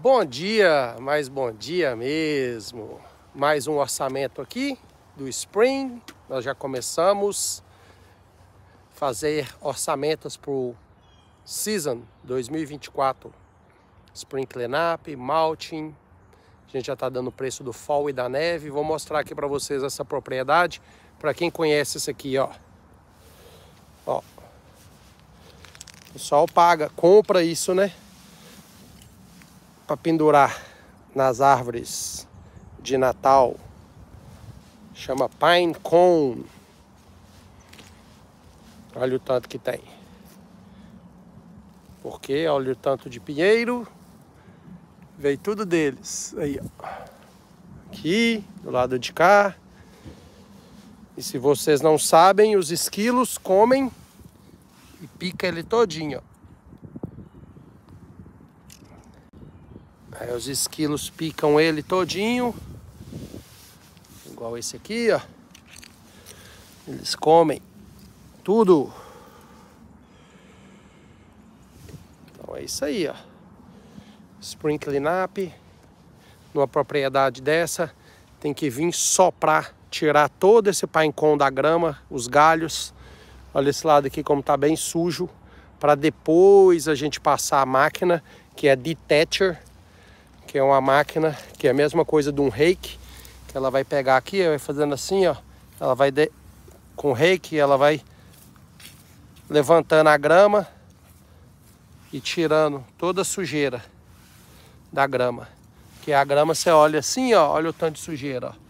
Bom dia, mais bom dia mesmo. Mais um orçamento aqui do Spring. Nós já começamos a fazer orçamentos para o Season 2024. Spring Cleanup, Malting. A gente já está dando o preço do Fall e da neve. Vou mostrar aqui para vocês essa propriedade. Para quem conhece isso aqui, ó. Ó. O pessoal paga, compra isso, né? para pendurar nas árvores de Natal. Chama Pine Cone. Olha o tanto que tem. Porque olha o tanto de pinheiro. Veio tudo deles. Aí, ó. Aqui, do lado de cá. E se vocês não sabem, os esquilos comem e pica ele todinho, ó. Aí os esquilos picam ele todinho. Igual esse aqui, ó. Eles comem tudo. Então é isso aí, ó. Spring cleanup. Numa propriedade dessa, tem que vir soprar, tirar todo esse paincom da grama, os galhos. Olha esse lado aqui como tá bem sujo. Para depois a gente passar a máquina, que é detacher que é uma máquina que é a mesma coisa de um rake, que ela vai pegar aqui, vai fazendo assim, ó, ela vai de... com o rake, ela vai levantando a grama e tirando toda a sujeira da grama. Que a grama você olha assim, ó, olha o tanto de sujeira, ó.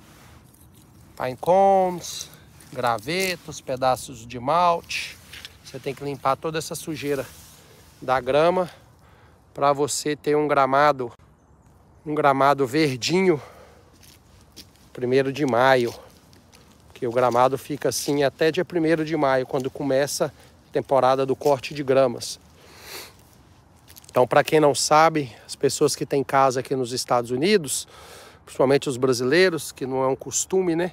Pine cones, gravetos, pedaços de malte. Você tem que limpar toda essa sujeira da grama para você ter um gramado um gramado verdinho, primeiro de maio, que o gramado fica assim até dia primeiro de maio, quando começa a temporada do corte de gramas. Então, para quem não sabe, as pessoas que têm casa aqui nos Estados Unidos, principalmente os brasileiros, que não é um costume, né?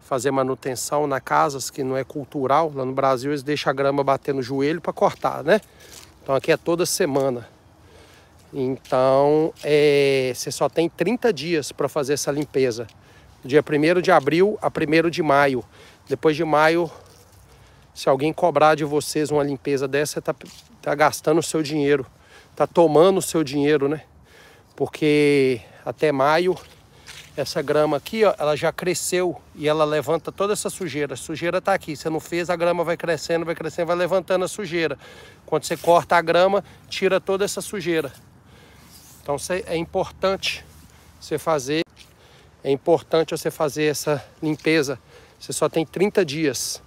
Fazer manutenção na casa, que não é cultural. Lá no Brasil, eles deixam a grama bater no joelho para cortar, né? Então, aqui é toda semana. Então, é, você só tem 30 dias para fazer essa limpeza. Dia 1 de abril a 1 de maio. Depois de maio, se alguém cobrar de vocês uma limpeza dessa, você está tá gastando o seu dinheiro. Está tomando o seu dinheiro, né? Porque até maio, essa grama aqui, ó, ela já cresceu e ela levanta toda essa sujeira. A sujeira está aqui. Você não fez, a grama vai crescendo, vai crescendo, vai levantando a sujeira. Quando você corta a grama, tira toda essa sujeira. Então é importante você fazer, é importante você fazer essa limpeza. Você só tem 30 dias,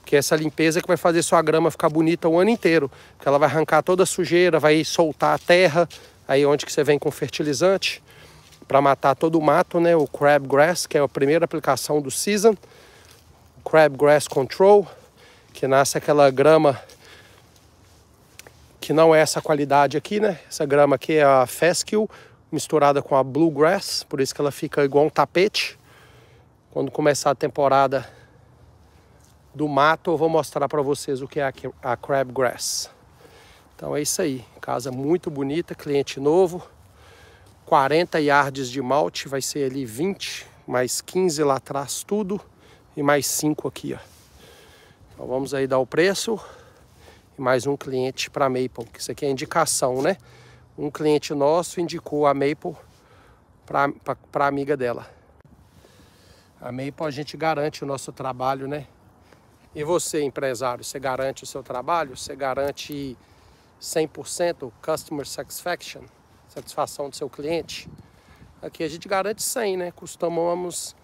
porque essa limpeza é que vai fazer sua grama ficar bonita o ano inteiro, porque ela vai arrancar toda a sujeira, vai soltar a terra, aí onde que você vem com fertilizante para matar todo o mato, né? O crabgrass, que é a primeira aplicação do season, crabgrass control, que nasce aquela grama que não é essa qualidade aqui, né? Essa grama aqui é a Fescue, misturada com a Bluegrass, por isso que ela fica igual um tapete. Quando começar a temporada do mato, eu vou mostrar para vocês o que é a Crabgrass. Então é isso aí, casa muito bonita, cliente novo, 40 yards de malte, vai ser ali 20, mais 15 lá atrás tudo e mais 5 aqui, ó. Então vamos aí dar o preço mais um cliente para a Maple, que isso aqui é indicação, né? Um cliente nosso indicou a Maple para a amiga dela. A Maple a gente garante o nosso trabalho, né? E você, empresário, você garante o seu trabalho? Você garante 100% customer satisfaction? Satisfação do seu cliente? Aqui a gente garante 100, né? Costumamos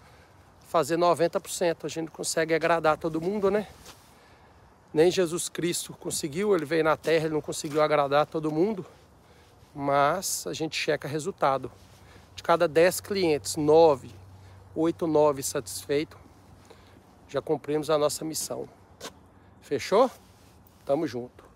fazer 90%. A gente consegue agradar todo mundo, né? Nem Jesus Cristo conseguiu, ele veio na terra, ele não conseguiu agradar todo mundo, mas a gente checa resultado. De cada 10 clientes, 9, 8, 9 satisfeitos, já cumprimos a nossa missão. Fechou? Tamo junto.